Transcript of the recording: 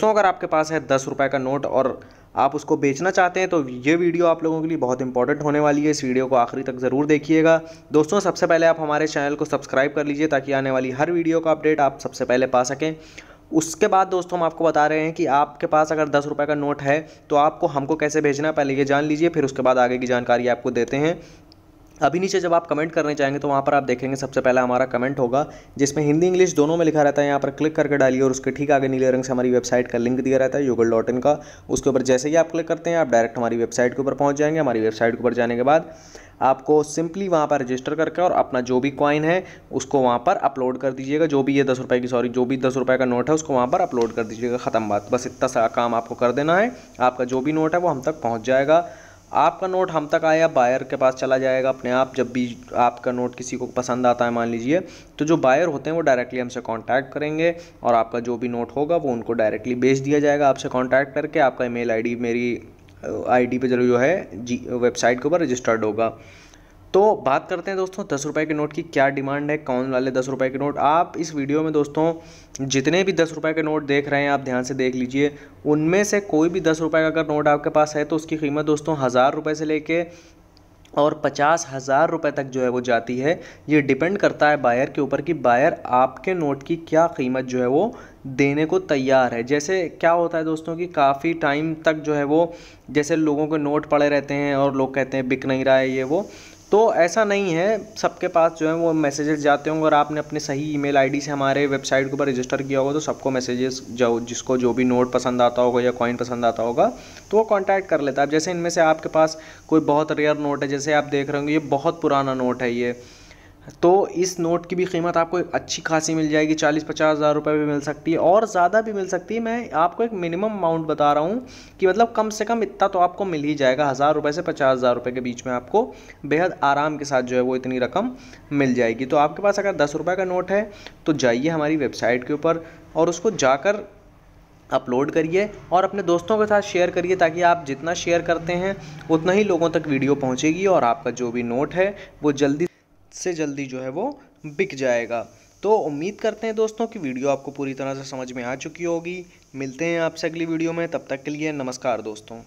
दोस्तों अगर आपके पास है दस रुपये का नोट और आप उसको बेचना चाहते हैं तो ये वीडियो आप लोगों के लिए बहुत इंपॉर्टेंट होने वाली है इस वीडियो को आखिरी तक ज़रूर देखिएगा दोस्तों सबसे पहले आप हमारे चैनल को सब्सक्राइब कर लीजिए ताकि आने वाली हर वीडियो का अपडेट आप सबसे पहले पा सकें उसके बाद दोस्तों हम आपको बता रहे हैं कि आपके पास अगर दस रुपये का नोट है तो आपको हमको कैसे भेजना है पहले ये जान लीजिए फिर उसके बाद आगे की जानकारी आपको देते हैं अभी नीचे जब आप कमेंट करने चाहेंगे तो वहाँ पर आप देखेंगे सबसे पहले हमारा कमेंट होगा जिसमें हिंदी इंग्लिश दोनों में लिखा रहता है यहाँ पर क्लिक करके डालिए और उसके ठीक आगे नीले रंग से हमारी वेबसाइट का लिंक दिया रहता है यूगल डॉट इन का उसके ऊपर जैसे ही आप क्लिक करते हैं आप डायरेक्ट हमारी वेबसाइट के ऊपर पहुँच जाएंगे हमारी वेबसाइट के ऊपर जाने के बाद आपको सिंपली वहाँ पर रजिस्टर करके और अपना जो भी कॉइन है उसको वहाँ पर अपलोड कर दीजिएगा जो भी ये दस रुपये की सॉरी जो भी दस रुपये का नोट है उसको वहाँ पर अपलोड कर दीजिएगा ख़त्म बात बस इतना सारा काम आपको कर देना है आपका जो भी नोट है वो हम तक पहुँच जाएगा आपका नोट हम तक आया बायर के पास चला जाएगा अपने आप जब भी आपका नोट किसी को पसंद आता है मान लीजिए तो जो बायर होते हैं वो डायरेक्टली हमसे कांटेक्ट करेंगे और आपका जो भी नोट होगा वो उनको डायरेक्टली बेच दिया जाएगा आपसे कांटेक्ट करके आपका ईमेल आईडी मेरी आईडी uh, पे जो है जी वेबसाइट के ऊपर रजिस्टर्ड होगा तो बात करते हैं दोस्तों दस रुपए के नोट की क्या डिमांड है कौन वाले दस रुपए के नोट आप इस वीडियो में दोस्तों जितने भी दस रुपए के नोट देख रहे हैं आप ध्यान से देख लीजिए उनमें से कोई भी दस रुपये का अगर नोट आपके पास है तो उसकी कीमत दोस्तों हज़ार रुपये से लेके और पचास हज़ार रुपये तक जो है वो जाती है ये डिपेंड करता है बायर के ऊपर कि बायर आपके नोट की क्या कीमत जो है वो देने को तैयार है जैसे क्या होता है दोस्तों कि काफ़ी टाइम तक जो है वो जैसे लोगों के नोट पड़े रहते हैं और लोग कहते हैं बिक नहीं रहा है ये वो तो ऐसा नहीं है सबके पास जो है वो मैसेजेस जाते होंगे और आपने अपने सही ईमेल आईडी से हमारे वेबसाइट के ऊपर रजिस्टर किया होगा तो सबको मैसेजेस जो जिसको जो भी नोट पसंद आता होगा या कॉइन पसंद आता होगा तो वो कांटेक्ट कर लेता है जैसे इनमें से आपके पास कोई बहुत रेयर नोट है जैसे आप देख रहे होंगे ये बहुत पुराना नोट है ये तो इस नोट की भी कीमत आपको एक अच्छी खासी मिल जाएगी चालीस पचास हज़ार रुपये भी मिल सकती है और ज़्यादा भी मिल सकती है मैं आपको एक मिनिमम अमाउंट बता रहा हूँ कि मतलब कम से कम इतना तो आपको मिल ही जाएगा हज़ार रुपये से पचास हज़ार रुपये के बीच में आपको बेहद आराम के साथ जो है वो इतनी रकम मिल जाएगी तो आपके पास अगर दस रुपये का नोट है तो जाइए हमारी वेबसाइट के ऊपर और उसको जाकर अपलोड करिए और अपने दोस्तों के साथ शेयर करिए ताकि आप जितना शेयर करते हैं उतना ही लोगों तक वीडियो पहुंचेगी और आपका जो भी नोट है वो जल्दी से जल्दी जो है वो बिक जाएगा तो उम्मीद करते हैं दोस्तों कि वीडियो आपको पूरी तरह से समझ में आ चुकी होगी मिलते हैं आपसे अगली वीडियो में तब तक के लिए नमस्कार दोस्तों